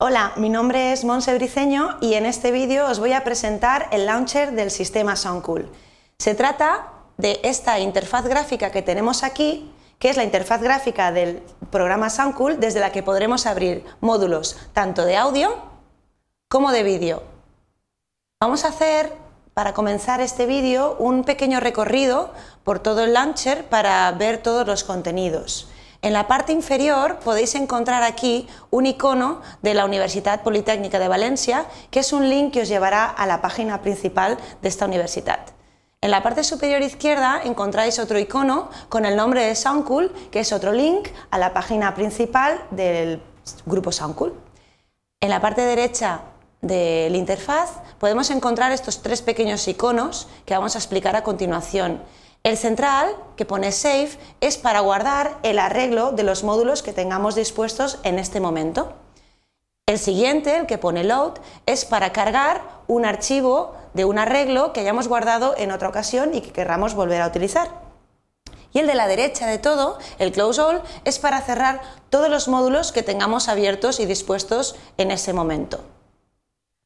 Hola, mi nombre es Monse Briceño y en este vídeo os voy a presentar el launcher del sistema Soundcool. Se trata de esta interfaz gráfica que tenemos aquí, que es la interfaz gráfica del programa Soundcool, desde la que podremos abrir módulos tanto de audio como de vídeo. Vamos a hacer, para comenzar este vídeo, un pequeño recorrido por todo el launcher para ver todos los contenidos. En la parte inferior podéis encontrar aquí un icono de la Universidad Politécnica de Valencia, que es un link que os llevará a la página principal de esta universidad. En la parte superior izquierda encontráis otro icono con el nombre de Soundcool, que es otro link a la página principal del grupo Soundcool. En la parte derecha de la interfaz podemos encontrar estos tres pequeños iconos que vamos a explicar a continuación. El central, que pone save, es para guardar el arreglo de los módulos que tengamos dispuestos en este momento. El siguiente, el que pone load, es para cargar un archivo de un arreglo que hayamos guardado en otra ocasión y que querramos volver a utilizar. Y el de la derecha de todo, el close all, es para cerrar todos los módulos que tengamos abiertos y dispuestos en ese momento.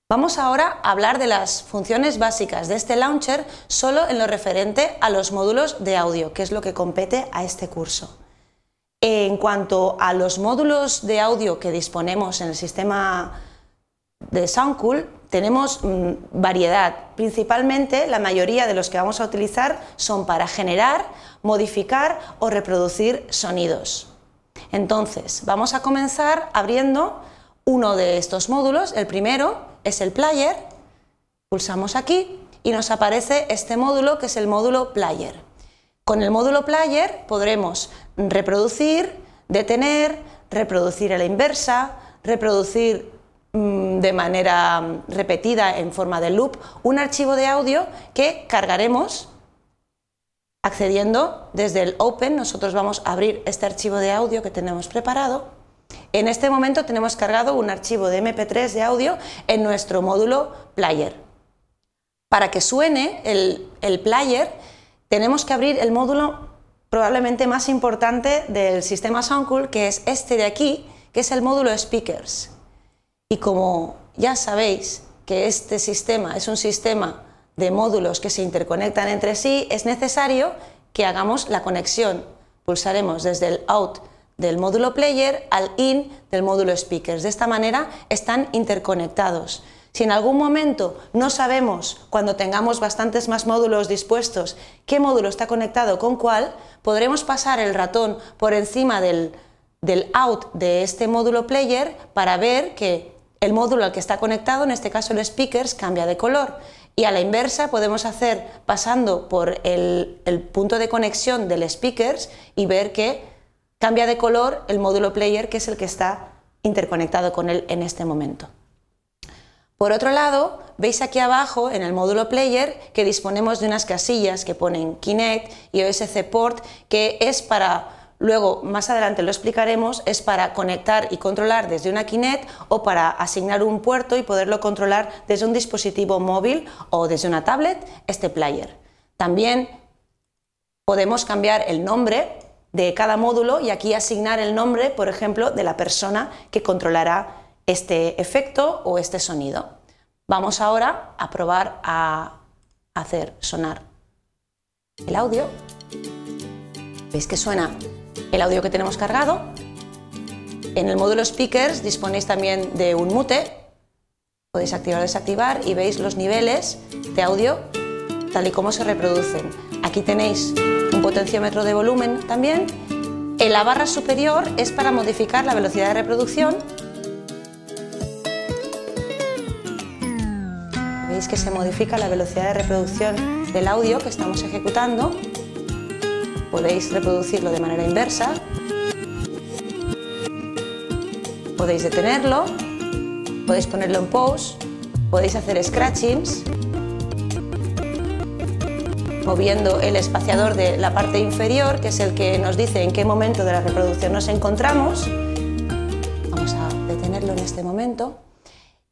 Vamos ahora a hablar de las funciones básicas de este launcher solo en lo referente a los módulos de audio, que es lo que compete a este curso. En cuanto a los módulos de audio que disponemos en el sistema de SoundCool, tenemos mm, variedad. Principalmente, la mayoría de los que vamos a utilizar son para generar, modificar o reproducir sonidos. Entonces, vamos a comenzar abriendo uno de estos módulos. El primero es el player. Pulsamos aquí y nos aparece este módulo que es el módulo player. Con el módulo player podremos reproducir, detener, reproducir a la inversa, reproducir mm, de manera mm, repetida en forma de loop un archivo de audio que cargaremos accediendo desde el Open. Nosotros vamos a abrir este archivo de audio que tenemos preparado en este momento tenemos cargado un archivo de MP3 de audio en nuestro módulo player. Para que suene el, player, tenemos que abrir el módulo probablemente más importante del sistema SoundCool, que es este de aquí, que es el módulo Speakers. Y como ya sabéis que este sistema es un sistema de módulos que se interconectan entre sí, es necesario que hagamos la conexión. Pulsaremos desde el Out del módulo player al in del módulo speakers. De esta manera están interconectados. Si en algún momento no sabemos, cuando tengamos bastantes más módulos dispuestos, qué módulo está conectado con cuál, podremos pasar el ratón por encima del, del out de este módulo player para ver que el módulo al que está conectado, en este caso el speakers, cambia de color. Y a la inversa podemos hacer pasando por el, el punto de conexión del speakers y ver que Cambia de color el módulo player, que es el que está interconectado con él en este momento. Por otro lado, veis aquí abajo en el módulo player que disponemos de unas casillas que ponen Kinect y OSC Port, que es para, luego más adelante lo explicaremos, es para conectar y controlar desde una Kinect o para asignar un puerto y poderlo controlar desde un dispositivo móvil o desde una tablet, este player. También podemos cambiar el nombre de cada módulo y aquí asignar el nombre, por ejemplo, de la persona que controlará este efecto o este sonido. Vamos ahora a probar a hacer sonar el audio. ¿Veis que suena el audio que tenemos cargado? En el módulo Speakers disponéis también de un mute. Podéis activar o desactivar y veis los niveles de audio tal y como se reproducen. Aquí tenéis un potenciómetro de volumen también. En la barra superior es para modificar la velocidad de reproducción. Veis que se modifica la velocidad de reproducción del audio que estamos ejecutando. Podéis reproducirlo de manera inversa. Podéis detenerlo. Podéis ponerlo en pause. Podéis hacer scratchings. Viendo el espaciador de la parte inferior, que es el que nos dice en qué momento de la reproducción nos encontramos. Vamos a detenerlo en este momento.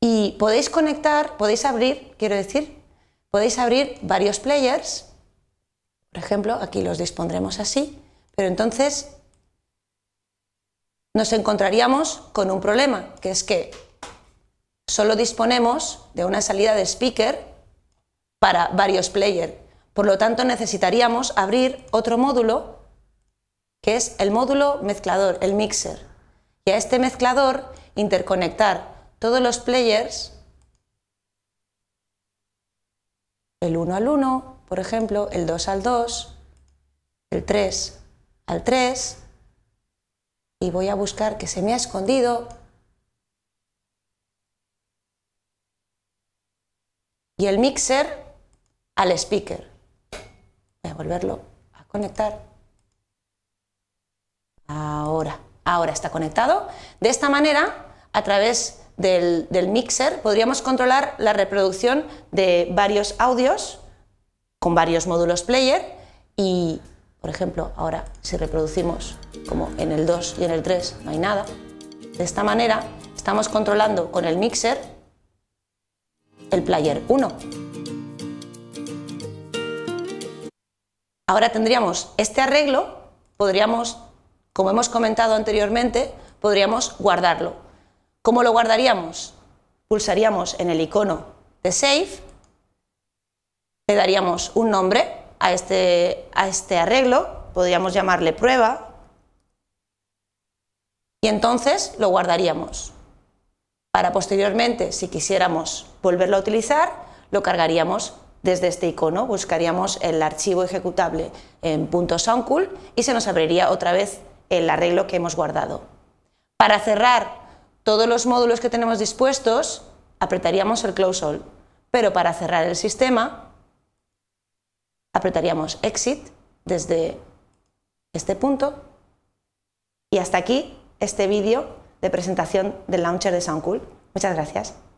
Y podéis conectar, podéis abrir, quiero decir, podéis abrir varios players. Por ejemplo, aquí los dispondremos así, pero entonces nos encontraríamos con un problema, que es que solo disponemos de una salida de speaker para varios players. Por lo tanto, necesitaríamos abrir otro módulo, que es el módulo mezclador, el mixer. Y a este mezclador interconectar todos los players, el 1 al 1, por ejemplo, el 2 al 2, el 3 al 3, y voy a buscar que se me ha escondido. Y el mixer al speaker. Voy a volverlo a conectar. Ahora, ahora está conectado. De esta manera, a través del, del mixer, podríamos controlar la reproducción de varios audios con varios módulos player y, por ejemplo, ahora si reproducimos como en el 2 y en el 3 no hay nada, de esta manera estamos controlando con el mixer el player 1. Ahora tendríamos este arreglo, podríamos, como hemos comentado anteriormente, podríamos guardarlo. ¿Cómo lo guardaríamos? Pulsaríamos en el icono de Save, le daríamos un nombre a este, a este arreglo, podríamos llamarle prueba, y entonces lo guardaríamos. Para posteriormente, si quisiéramos volverlo a utilizar, lo cargaríamos desde este icono buscaríamos el archivo ejecutable en .soundcool y se nos abriría otra vez el arreglo que hemos guardado. Para cerrar todos los módulos que tenemos dispuestos, apretaríamos el Close All, pero para cerrar el sistema apretaríamos Exit desde este punto y hasta aquí este vídeo de presentación del launcher de SoundCool. Muchas gracias.